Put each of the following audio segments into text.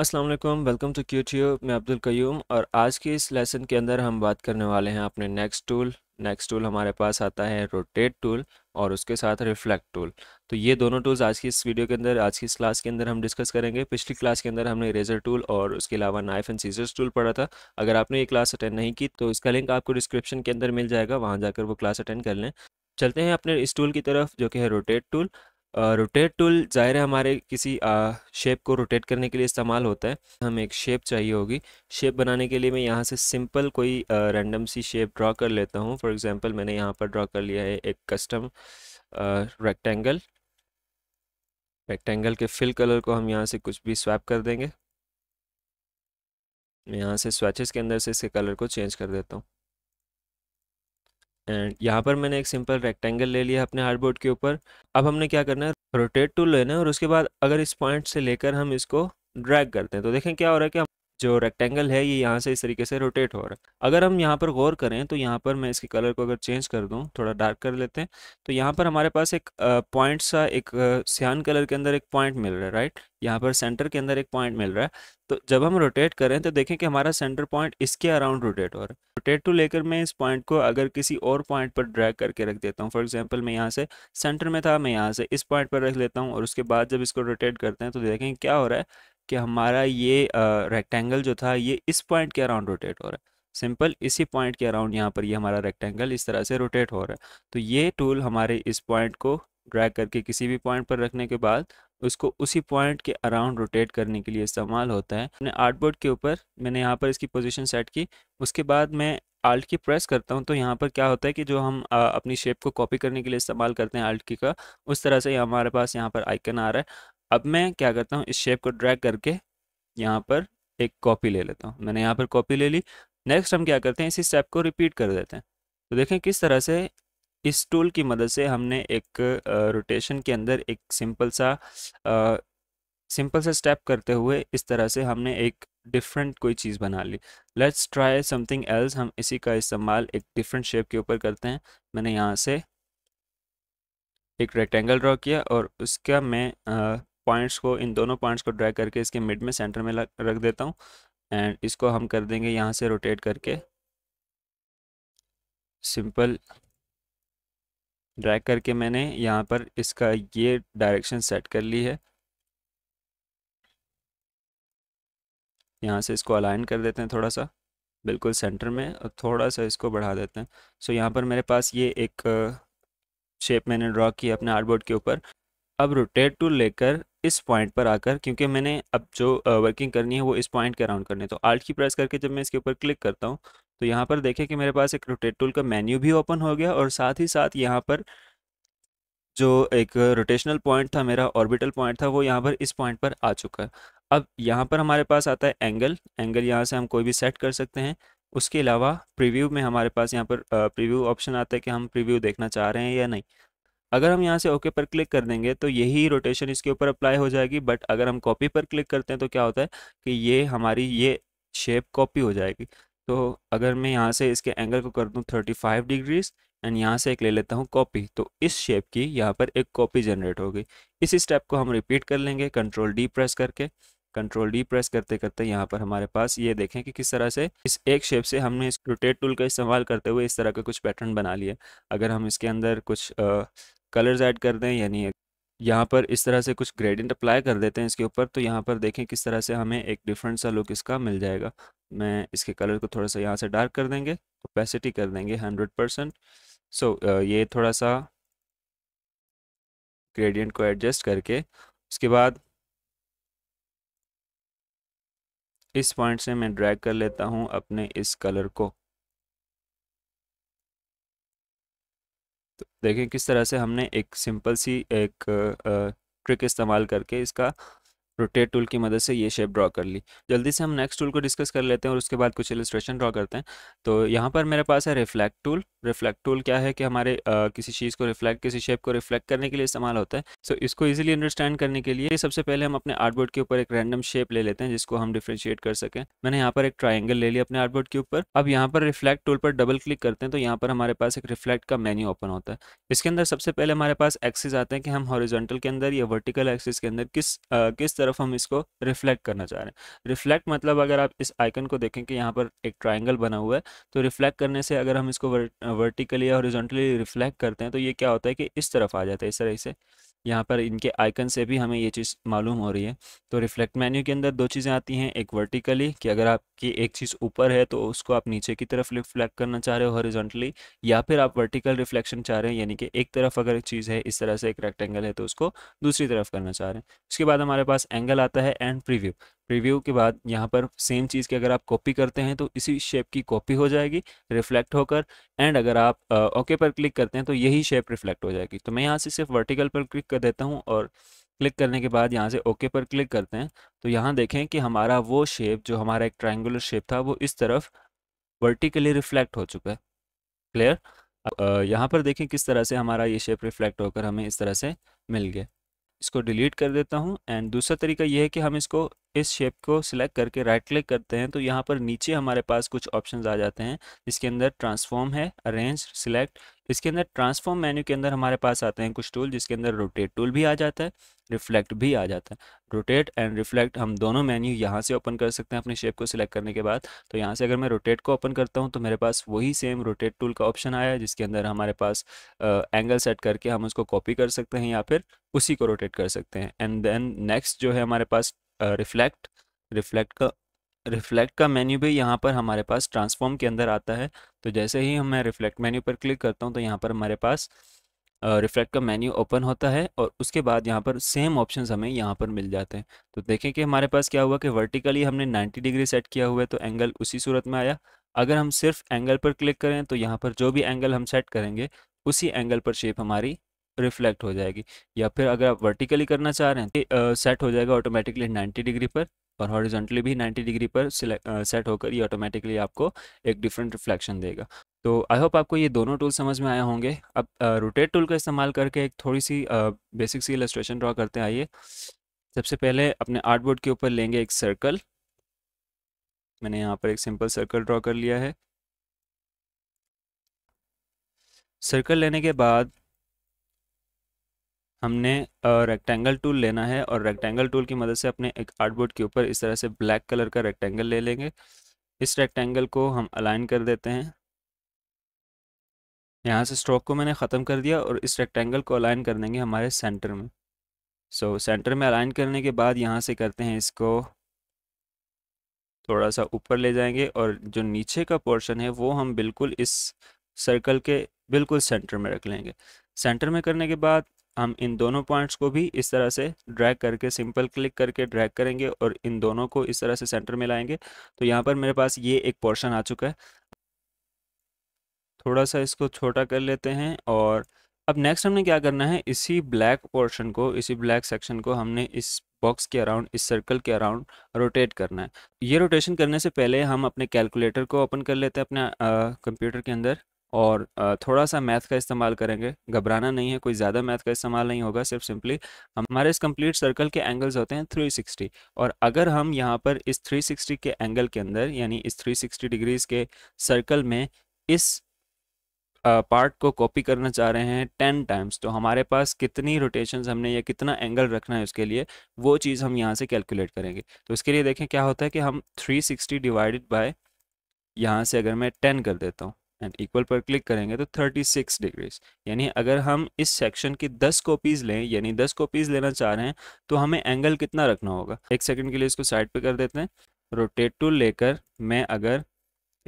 Aslam welcome to क्यूटियो मैं अब्दुल क्यूम और आज के इस लेसन के अंदर हम बात करने वाले हैं अपने नेक्स्ट टूल नेक्स्ट टूल हमारे पास आता है रोटेट टूल और उसके साथ रिफ्लेक्ट टूल तो ये दोनों टूल्स आज की इस वीडियो के अंदर आज की इस क्लास के अंदर हम डिस्कस करेंगे पिछली क्लास के अंदर हमने इरेजर टूल और उसके अलावा नाइफ एंड सीजर्स टूल पढ़ा था अगर आपने ये क्लास अटेंड नहीं की तो इसका लिंक आपको डिस्क्रिप्शन के अंदर मिल जाएगा वहाँ जाकर वो क्लास अटेंड कर लें चलते हैं अपने इस टूल की तरफ जो कि है रोटेट टूल रोटेट टूल ज़ाहिर है हमारे किसी शेप को रोटेट करने के लिए इस्तेमाल होता है हमें एक शेप चाहिए होगी शेप बनाने के लिए मैं यहाँ से सिंपल कोई रैंडम सी शेप ड्रा कर लेता हूँ फॉर एग्जांपल मैंने यहाँ पर ड्रा कर लिया है एक कस्टम रेक्टेंगल रेक्टेंगल के फिल कलर को हम यहाँ से कुछ भी स्वैप कर देंगे मैं यहाँ से स्वेचेस के अंदर से इसके कलर को चेंज कर देता हूँ एंड यहाँ पर मैंने एक सिंपल रेक्टेंगल ले लिया अपने हार्डबोर्ड के ऊपर अब हमने क्या करना है रोटेट टूल लेना है और उसके बाद अगर इस पॉइंट से लेकर हम इसको ड्रैग करते हैं तो देखें क्या हो रहा है कि हम जो रेक्टेंगल है ये यहाँ से इस तरीके से रोटेट हो रहा है अगर हम यहाँ पर गौर करें तो यहाँ पर मैं इसके कलर को अगर चेंज कर दूँ थोड़ा डार्क कर लेते हैं तो यहाँ पर हमारे पास एक पॉइंट सा एक सियान कलर के अंदर एक पॉइंट मिल रहा है राइट यहाँ पर सेंटर के अंदर एक पॉइंट मिल रहा है तो जब हम रोटेट करें तो देखें कि हमारा सेंटर पॉइंट इसके अराउंड रोटेट हो रहा है रोटेट टू लेकर मैं इस पॉइंट को अगर किसी और पॉइंट पर ड्रैग करके रख देता हूँ फॉर एग्जांपल मैं यहाँ से सेंटर में था मैं यहाँ से इस पॉइंट पर रख लेता हूँ और उसके बाद जब इसको रोटेट करते हैं तो देखें क्या हो रहा है कि हमारा ये रेक्टेंगल जो था ये इस पॉइंट के अराउंड रोटेट हो रहा है सिंपल इसी पॉइंट के अराउंड यहाँ पर ये यह हमारा रेक्टेंगल इस तरह से रोटेट हो रहा है तो ये टूल हमारे इस पॉइंट को ड्रैग करके किसी भी पॉइंट पर रखने के बाद उसको उसी पॉइंट के अराउंड रोटेट करने के लिए इस्तेमाल होता है मैंने आर्टबोर्ड के ऊपर मैंने यहाँ पर इसकी पोजीशन सेट की उसके बाद मैं आल्ट की प्रेस करता हूँ तो यहाँ पर क्या होता है कि जो हम आ, अपनी शेप को कॉपी करने के लिए इस्तेमाल करते हैं आल्ट की का उस तरह से हमारे पास यहाँ पर आइकन आ रहा है अब मैं क्या करता हूँ इस शेप को ड्रैग करके यहाँ पर एक कॉपी ले लेता हूँ मैंने यहाँ पर कॉपी ले ली नेक्स्ट हम क्या करते हैं इसी स्टेप को रिपीट कर देते हैं तो देखें किस तरह से इस टूल की मदद से हमने एक रोटेशन के अंदर एक सिंपल सा सिंपल सा स्टेप करते हुए इस तरह से हमने एक डिफरेंट कोई चीज़ बना ली लेट्स ट्राई समथिंग एल्स हम इसी का इस्तेमाल एक डिफरेंट शेप के ऊपर करते हैं मैंने यहाँ से एक रेक्टेंगल ड्रॉ किया और उसका मैं पॉइंट्स को इन दोनों पॉइंट्स को ड्रैग करके इसके मिड में सेंटर में रख देता हूँ एंड इसको हम कर देंगे यहाँ से रोटेट करके सिंपल ड्रैग करके मैंने यहाँ पर इसका ये डायरेक्शन सेट कर ली है यहाँ से इसको अलाइन कर देते हैं थोड़ा सा बिल्कुल सेंटर में और थोड़ा सा इसको बढ़ा देते हैं सो so, यहाँ पर मेरे पास ये एक शेप मैंने ड्रॉ किया अपने आर्टबोर्ड के ऊपर अब रोटेट टूल लेकर इस पॉइंट पर आकर क्योंकि मैंने अब जो वर्किंग करनी है वो इस पॉइंट के अराउंड करनी है तो आल्ट की प्रेस करके जब मैं इसके ऊपर क्लिक करता हूँ तो यहाँ पर देखें कि मेरे पास एक रोटेट टूल का मेन्यू भी ओपन हो गया और साथ ही साथ यहाँ पर जो एक रोटेशनल पॉइंट था मेरा ऑर्बिटल पॉइंट था वो यहाँ पर इस पॉइंट पर आ चुका है अब यहाँ पर हमारे पास आता है एंगल एंगल यहाँ से हम कोई भी सेट कर सकते हैं उसके अलावा प्रीव्यू में हमारे पास यहाँ पर प्रीव्यू ऑप्शन आता है कि हम प्रीव्यू देखना चाह रहे हैं या नहीं अगर हम यहाँ से ओके पर क्लिक कर देंगे तो यही रोटेशन इसके ऊपर अप्लाई हो जाएगी बट अगर हम कॉपी पर क्लिक करते हैं तो क्या होता है कि ये हमारी ये शेप कॉपी हो जाएगी तो अगर मैं यहाँ से इसके एंगल को कर दूँ थर्टी फाइव डिग्रीज एंड यहाँ से एक ले लेता हूँ कॉपी तो इस शेप की यहाँ पर एक कॉपी जनरेट हो गई इसी स्टेप को हम रिपीट कर लेंगे कंट्रोल डी प्रेस करके कंट्रोल डी प्रेस करते करते यहाँ पर हमारे पास ये देखें कि किस तरह से इस एक शेप से हमने इस रोटेट टूल का इस्तेमाल करते हुए इस तरह का कुछ पैटर्न बना लिया अगर हम इसके अंदर कुछ आ, कलर्स ऐड कर दें यानी यहाँ पर इस तरह से कुछ ग्रेडियंट अप्लाई कर देते हैं इसके ऊपर तो यहाँ पर देखें किस तरह से हमें एक डिफरेंट सा लुक इसका मिल जाएगा मैं इसके कलर को थोड़ा सा यहाँ से डार्क कर देंगे ओपेसिटी कर देंगे हंड्रेड परसेंट सो ये थोड़ा सा ग्रेडियंट को एडजस्ट करके उसके बाद इस पॉइंट से मैं ड्रैग कर लेता हूँ अपने इस कलर को देखें किस तरह से हमने एक सिंपल सी एक ट्रिक इस्तेमाल करके इसका रोटेट टूल की मदद से ये शेप ड्रॉ कर ली जल्दी से हम नेक्स्ट टूल को डिस्कस कर लेते हैं और उसके बाद कुछ इलस्ट्रेशन ड्रॉ करते हैं तो यहाँ पर मेरे पास है रिफ्लेक्ट टूल रिफ्लेक्ट टूल क्या है कि हमारे आ, किसी चीज़ को रिफ्लेक्ट किसी शेप को रिफ्लेक्ट करने के लिए इस्तेमाल होता है सो so, इसको ईजिली अंडरस्टैंड करने के लिए सबसे पहले हम अपने आर्टबोर्ड के ऊपर एक रैंडम शेप ले लेते हैं जिसको हम डिफ्रेंशिएट कर सकें मैंने यहाँ पर एक ट्राइंगल ले लिया अपने आर्टबोर्ड के ऊपर अब यहाँ पर रिफ्लेक्ट टूल पर डबल क्लिक करते हैं तो यहाँ पर हमारे पास एक रिफ्लेक्ट का मेन्यू ओपन होता है इसके अंदर सबसे पहले हमारे पास एक्सेस आते हैं कि हम हॉरिजेंटल के अंदर या वर्टिकल एक्सेस के अंदर किस किस तरह तरफ हम इसको रिफ्लेक्ट करना चाह रहे हैं रिफ्लेक्ट मतलब अगर आप इस आइकन को देखें कि यहाँ पर एक ट्राइंगल बना हुआ है तो रिफ्लेक्ट करने से अगर हम इसको वर्टिकली या हॉरिजॉन्टली रिफ्लेक्ट करते हैं तो ये क्या होता है कि इस तरफ आ जाता है इस तरह से यहाँ पर इनके आइकन से भी हमें ये चीज़ मालूम हो रही है तो रिफ्लेक्ट मेन्यू के अंदर दो चीज़ें आती हैं एक वर्टिकली कि अगर आपकी एक चीज़ ऊपर है तो उसको आप नीचे की तरफ रिफ्लेक्ट करना चाह रहे हो हॉरिजॉन्टली या फिर आप वर्टिकल रिफ्लेक्शन चाह रहे हैं यानी कि एक तरफ अगर चीज़ है इस तरह से एक रेक्टेंगल है तो उसको दूसरी तरफ करना चाह रहे हैं उसके बाद हमारे पास एंगल आता है एंड प्रीव्यू प्रीव्यू के बाद यहाँ पर सेम चीज़ की अगर आप कॉपी करते हैं तो इसी शेप की कॉपी हो जाएगी रिफ्लेक्ट होकर एंड अगर आप ओके पर क्लिक करते हैं तो यही शेप रिफ्लेक्ट हो जाएगी तो मैं यहाँ से सिर्फ वर्टिकल पर क्लिक कर देता हूँ और क्लिक करने के बाद यहाँ से ओके पर क्लिक करते हैं तो यहाँ देखें कि हमारा वो शेप जो हमारा एक ट्राइंगुलर शेप था वो इस तरफ वर्टिकली रिफ्लेक्ट हो चुका है क्लियर यहाँ पर देखें किस तरह से हमारा ये शेप रिफ्लेक्ट होकर हमें इस तरह से मिल गया इसको डिलीट कर देता हूँ एंड दूसरा तरीका ये है कि हम इसको इस शेप को सिलेक्ट करके राइट क्लिक करते हैं तो यहाँ पर नीचे हमारे पास कुछ ऑप्शन आ जाते हैं जिसके अंदर ट्रांसफॉर्म है अरेंज सिलेक्ट इसके अंदर ट्रांसफॉर्म मेन्यू के अंदर हमारे पास आते हैं कुछ टूल जिसके अंदर रोटेट टूल भी आ जाता है रिफ्लेक्ट भी आ जाता है रोटेट एंड रिफ्लेक्ट हम दोनों मेन्यू यहाँ से ओपन कर सकते हैं अपने शेप को सिलेक्ट करने के बाद तो यहाँ से अगर मैं रोटेट को ओपन करता हूँ तो मेरे पास वही सेम रोटेट टूल का ऑप्शन आया जिसके अंदर हमारे पास एंगल सेट करके हम उसको कॉपी कर सकते हैं या फिर उसी को रोटेट कर सकते हैं एंड देन नेक्स्ट जो है हमारे पास रिफ्लेक्ट रिफ्लेक्ट का रिफ्लेक्ट का मेन्यू भी यहाँ पर हमारे पास ट्रांसफॉर्म के अंदर आता है तो जैसे ही हम मैं रिफ्लेक्ट मेन्यू पर क्लिक करता हूँ तो यहाँ पर हमारे पास रिफ्लेक्ट का मेन्यू ओपन होता है और उसके बाद यहाँ पर सेम ऑप्शन हमें यहाँ पर मिल जाते हैं तो देखें कि हमारे पास क्या हुआ कि वर्टिकली हमने 90 डिग्री सेट किया हुआ है तो एंगल उसी सूरत में आया अगर हम सिर्फ एंगल पर क्लिक करें तो यहाँ पर जो भी एंगल हम सेट करेंगे उसी एंगल पर शेप हमारी रिफ्लेक्ट हो जाएगी या फिर अगर आप वर्टिकली करना चाह रहे हैं तो सेट हो जाएगा ऑटोमेटिकली 90 डिग्री पर और हॉरिजॉन्टली भी 90 डिग्री पर सेट होकर ये ऑटोमेटिकली आपको एक डिफरेंट रिफ्लेक्शन देगा तो आई होप आपको ये दोनों टूल समझ में आए होंगे अब रोटेट टूल का इस्तेमाल करके एक थोड़ी सी बेसिक सी इलस्ट्रेशन ड्रॉ करते आइए सबसे पहले अपने आर्ट बोर्ड के ऊपर लेंगे एक सर्कल मैंने यहाँ पर एक सिंपल सर्कल ड्रॉ कर लिया है सर्कल लेने के बाद हमने रेक्टेंगल टूल लेना है और रेक्टेंगल टूल की मदद से अपने एक आर्टबोर्ड के ऊपर इस तरह से ब्लैक कलर का रेक्टेंगल ले लेंगे इस रेक्टेंगल को हम अलाइन कर देते हैं यहाँ से स्ट्रोक को मैंने ख़त्म कर दिया और इस रेक्टेंगल को अलाइन कर देंगे हमारे सेंटर में सो so, सेंटर में अलाइन करने के बाद यहाँ से करते हैं इसको थोड़ा सा ऊपर ले जाएंगे और जो नीचे का पोर्शन है वो हम बिल्कुल इस सर्कल के बिल्कुल सेंटर में रख लेंगे सेंटर में करने के बाद हम इन दोनों पॉइंट्स को भी इस तरह से ड्रैग करके सिंपल क्लिक करके ड्रैग करेंगे और इन दोनों को इस तरह से सेंटर में लाएंगे तो यहाँ पर मेरे पास ये एक पोर्शन आ चुका है थोड़ा सा इसको छोटा कर लेते हैं और अब नेक्स्ट हमने क्या करना है इसी ब्लैक पोर्शन को इसी ब्लैक सेक्शन को हमने इस बॉक्स के अराउंड इस सर्कल के अराउंड रोटेट करना है ये रोटेशन करने से पहले हम अपने कैलकुलेटर को ओपन कर लेते हैं अपने कंप्यूटर के अंदर और थोड़ा सा मैथ का इस्तेमाल करेंगे घबराना नहीं है कोई ज़्यादा मैथ का इस्तेमाल नहीं होगा सिर्फ सिंपली हमारे इस कंप्लीट सर्कल के एंगल्स होते हैं 360 और अगर हम यहाँ पर इस 360 के एंगल के अंदर यानी इस 360 डिग्रीज़ के सर्कल में इस पार्ट को कॉपी करना चाह रहे हैं टेन टाइम्स तो हमारे पास कितनी रोटेशन हमने या कितना एंगल रखना है उसके लिए वो चीज़ हम यहाँ से कैलकुलेट करेंगे तो इसके लिए देखें क्या होता है कि हम 360 डिवाइडेड बाय यहाँ से अगर मैं 10 कर देता हूँ एंड इक्वल पर क्लिक करेंगे तो 36 डिग्रीज यानी अगर हम इस सेक्शन की 10 कॉपीज लें यानी 10 कॉपीज लेना चाह रहे हैं तो हमें एंगल कितना रखना होगा एक सेकंड के लिए इसको साइड पे कर देते हैं रोटेट टू लेकर मैं अगर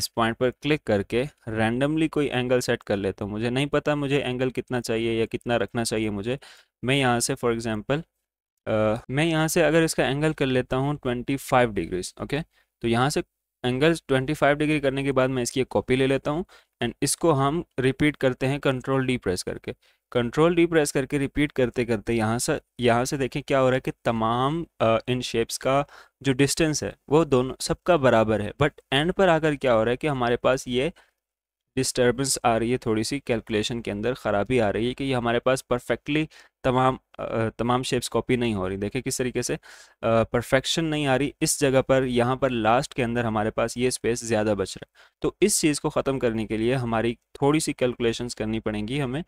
इस पॉइंट पर क्लिक करके रैंडमली कोई एंगल सेट कर लेता तो हूँ मुझे नहीं पता मुझे एंगल कितना चाहिए या कितना रखना चाहिए मुझे मैं यहाँ से फॉर एग्जाम्पल मैं यहाँ से अगर इसका एंगल कर लेता हूँ ट्वेंटी फाइव डिग्रीज ओके तो यहाँ से एंगल्स 25 डिग्री करने के बाद मैं इसकी एक कॉपी ले लेता हूँ एंड इसको हम रिपीट करते हैं कंट्रोल डी प्रेस करके कंट्रोल डी प्रेस करके रिपीट करते करते यहाँ से यहाँ से देखें क्या हो रहा है कि तमाम आ, इन शेप्स का जो डिस्टेंस है वो दोनों सबका बराबर है बट एंड पर आकर क्या हो रहा है कि हमारे पास ये डिस्टर्बेंस आ रही है थोड़ी सी कैलकुलेशन के अंदर ख़राबी आ रही है कि ये हमारे पास परफेक्टली तमाम तमाम शेप्स कॉपी नहीं हो रही देखें किस तरीके से परफेक्शन नहीं आ रही इस जगह पर यहाँ पर लास्ट के अंदर हमारे पास ये स्पेस ज़्यादा बच रहा है तो इस चीज़ को ख़त्म करने के लिए हमारी थोड़ी सी कैलकुलेशंस करनी पड़ेंगी हमें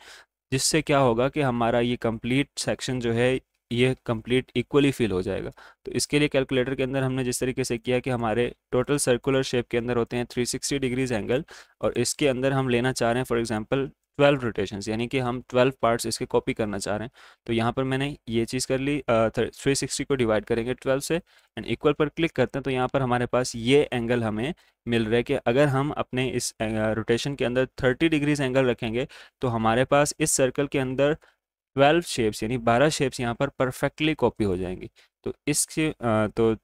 जिससे क्या होगा कि हमारा ये कंप्लीट सेक्शन जो है ये कंप्लीट इक्वली फील हो जाएगा तो इसके लिए कैलकुलेटर के अंदर हमने जिस तरीके से किया कि हमारे टोटल सर्कुलर शेप के अंदर होते हैं 360 डिग्रीज एंगल और इसके अंदर हम लेना चाह रहे हैं फॉर एग्जांपल ट्वेल्व रोटेशन यानी कि हम ट्वेल्व पार्ट्स इसके कॉपी करना चाह रहे हैं तो यहाँ पर मैंने ये चीज़ कर ली थ्री सिक्सटी को डिवाइड करेंगे ट्वेल्व से एंड इक्वल पर क्लिक करते हैं तो यहाँ पर हमारे पास ये एंगल हमें मिल रहा है कि अगर हम अपने इस रोटेशन के अंदर थर्टी डिग्रीज एंगल रखेंगे तो हमारे पास इस सर्कल के अंदर ट्वेल्व शेप्स यानी बारह शेप्स यहाँ पर परफेक्टली कॉपी हो जाएंगी तो इस तो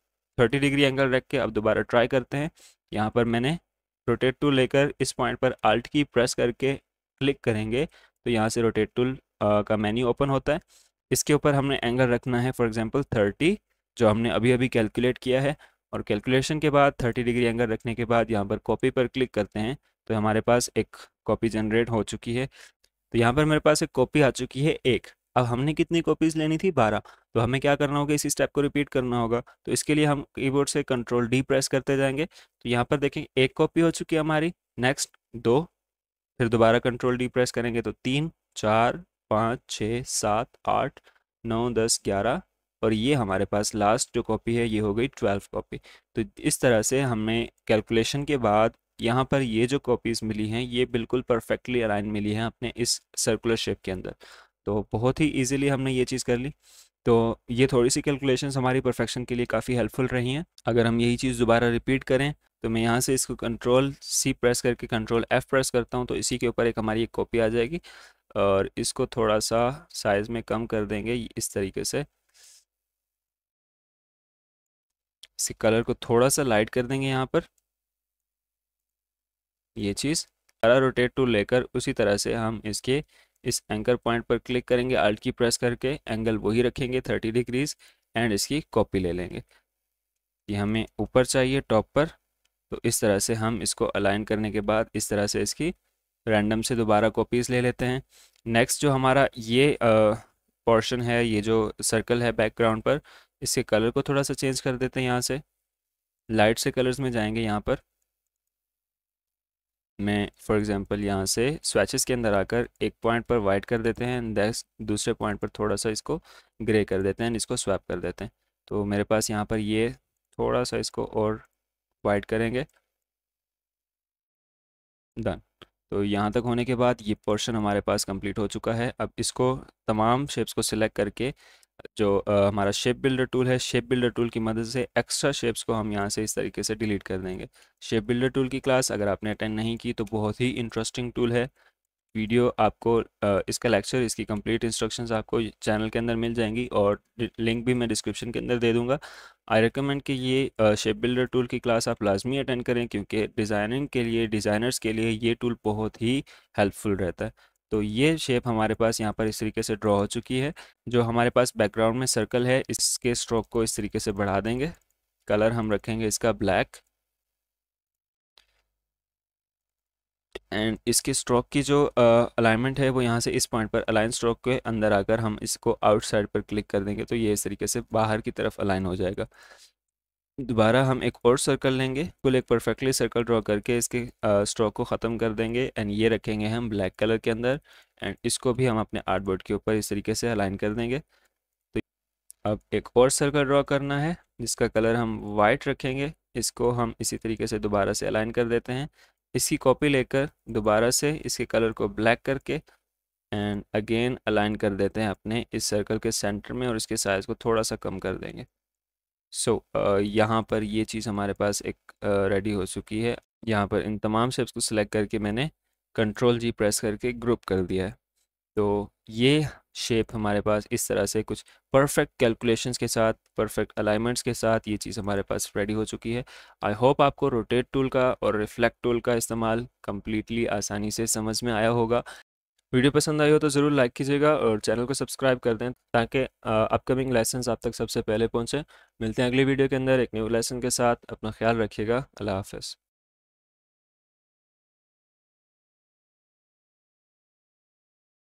थर्टी डिग्री एंगल रख के अब दोबारा ट्राई करते हैं यहाँ पर मैंने रोटेट टू लेकर इस पॉइंट पर आल्ट की प्रेस करके क्लिक करेंगे तो यहाँ से रोटेट टूल का मेन्यू ओपन होता है इसके ऊपर हमने एंगल रखना है फॉर एग्जांपल 30 जो हमने अभी अभी कैलकुलेट किया है और कैलकुलेशन के बाद 30 डिग्री एंगल रखने के बाद यहाँ पर कॉपी पर क्लिक करते हैं तो हमारे पास एक कॉपी जनरेट हो चुकी है तो यहाँ पर मेरे पास एक कॉपी आ चुकी है एक अब हमने कितनी कॉपीज़ लेनी थी बारह तो हमें क्या करना होगा इसी स्टेप को रिपीट करना होगा तो इसके लिए हम कीबोर्ड से कंट्रोल डी प्रेस करते जाएंगे तो यहाँ पर देखें एक कॉपी हो चुकी है हमारी नेक्स्ट दो फिर दोबारा कंट्रोल डी प्रेस करेंगे तो तीन चार पाँच छ सात आठ नौ दस ग्यारह और ये हमारे पास लास्ट जो कॉपी है ये हो गई ट्वेल्व कॉपी तो इस तरह से हमें कैलकुलेशन के बाद यहाँ पर ये जो कॉपीज़ मिली हैं ये बिल्कुल परफेक्टली अलाइन मिली हैं अपने इस सर्कुलर शेप के अंदर तो बहुत ही इजीली हमने ये चीज़ कर ली तो ये थोड़ी सी कैलकुलेशंस हमारी परफेक्शन के लिए काफ़ी हेल्पफुल रही हैं अगर हम यही चीज़ दोबारा रिपीट करें तो मैं यहाँ से इसको कंट्रोल सी प्रेस करके कंट्रोल एफ़ प्रेस करता हूँ तो इसी के ऊपर एक हमारी एक कॉपी आ जाएगी और इसको थोड़ा सा साइज़ में कम कर देंगे इस तरीके से इसी कलर को थोड़ा सा लाइट कर देंगे यहाँ पर ये चीज़ सारा रोटेट टू लेकर उसी तरह से हम इसके इस एंकर पॉइंट पर क्लिक करेंगे अल्ट की प्रेस करके एंगल वही रखेंगे थर्टी डिग्रीज एंड इसकी कॉपी ले लेंगे ये हमें ऊपर चाहिए टॉप पर तो इस तरह से हम इसको अलाइन करने के बाद इस तरह से इसकी रैंडम से दोबारा कॉपीज़ ले लेते हैं नेक्स्ट जो हमारा ये पोर्शन है ये जो सर्कल है बैकग्राउंड पर इसके कलर को थोड़ा सा चेंज कर देते हैं यहाँ से लाइट से कलर्स में जाएंगे यहाँ पर मैं फॉर एग्जांपल यहाँ से स्वैचेस के अंदर आकर एक पॉइंट पर वाइट कर देते हैं दूसरे पॉइंट पर थोड़ा सा इसको ग्रे कर देते हैं इसको स्वैप कर देते हैं तो मेरे पास यहाँ पर ये थोड़ा सा इसको और वाइड करेंगे डन तो यहाँ तक होने के बाद ये पोर्शन हमारे पास कंप्लीट हो चुका है अब इसको तमाम शेप्स को सिलेक्ट करके जो आ, हमारा शेप बिल्डर टूल है शेप बिल्डर टूल की मदद से एक्स्ट्रा शेप्स को हम यहाँ से इस तरीके से डिलीट कर देंगे शेप बिल्डर टूल की क्लास अगर आपने अटेंड नहीं की तो बहुत ही इंटरेस्टिंग टूल है वीडियो आपको इसका लेक्चर इसकी कंप्लीट इंस्ट्रक्शंस आपको चैनल के अंदर मिल जाएंगी और लिंक भी मैं डिस्क्रिप्शन के अंदर दे दूंगा आई रिकमेंड कि ये शेप बिल्डर टूल की क्लास आप लाजमी अटेंड करें क्योंकि डिज़ाइनिंग के लिए डिज़ाइनर्स के लिए ये टूल बहुत ही हेल्पफुल रहता है तो ये शेप हमारे पास यहाँ पर इस तरीके से ड्रॉ हो चुकी है जो हमारे पास बैकग्राउंड में सर्कल है इसके स्ट्रोक को इस तरीके से बढ़ा देंगे कलर हम रखेंगे इसका ब्लैक एंड इसके स्ट्रोक की जो अलाइनमेंट है वो यहाँ से इस पॉइंट पर अलाइन स्ट्रोक के अंदर आकर हम इसको आउटसाइड पर क्लिक कर देंगे तो ये इस तरीके से बाहर की तरफ अलाइन हो जाएगा दोबारा हम एक और सर्कल लेंगे कुल एक परफेक्टली सर्कल ड्रॉ करके इसके स्ट्रोक को ख़त्म कर देंगे एंड ये रखेंगे हम ब्लैक कलर के अंदर एंड इसको भी हम अपने आर्टबोर्ड के ऊपर इस तरीके से अलाइन कर देंगे तो अब एक और सर्कल ड्रॉ करना है जिसका कलर हम वाइट रखेंगे इसको हम इसी तरीके से दोबारा से अलाइन कर देते हैं इसकी कॉपी लेकर दोबारा से इसके कलर को ब्लैक करके एंड अगेन अलाइन कर देते हैं अपने इस सर्कल के सेंटर में और इसके साइज़ को थोड़ा सा कम कर देंगे सो so, uh, यहाँ पर ये चीज़ हमारे पास एक रेडी uh, हो चुकी है यहाँ पर इन तमाम शेप्स को सिलेक्ट करके मैंने कंट्रोल जी प्रेस करके ग्रुप कर दिया है तो ये शेप हमारे पास इस तरह से कुछ परफेक्ट कैलकुलेशंस के साथ परफेक्ट अलाइनमेंट्स के साथ ये चीज़ हमारे पास रेडी हो चुकी है आई होप आपको रोटेट टूल का और रिफ्लेक्ट टूल का इस्तेमाल कम्प्लीटली आसानी से समझ में आया होगा वीडियो पसंद आई हो तो ज़रूर लाइक कीजिएगा और चैनल को सब्सक्राइब कर दें ताकि अपकमिंग लेसन आप तक सबसे पहले पहुँचें मिलते हैं अगली वीडियो के अंदर एक न्यू लेसन के साथ अपना ख्याल रखिएगा अल्लाह हाफ़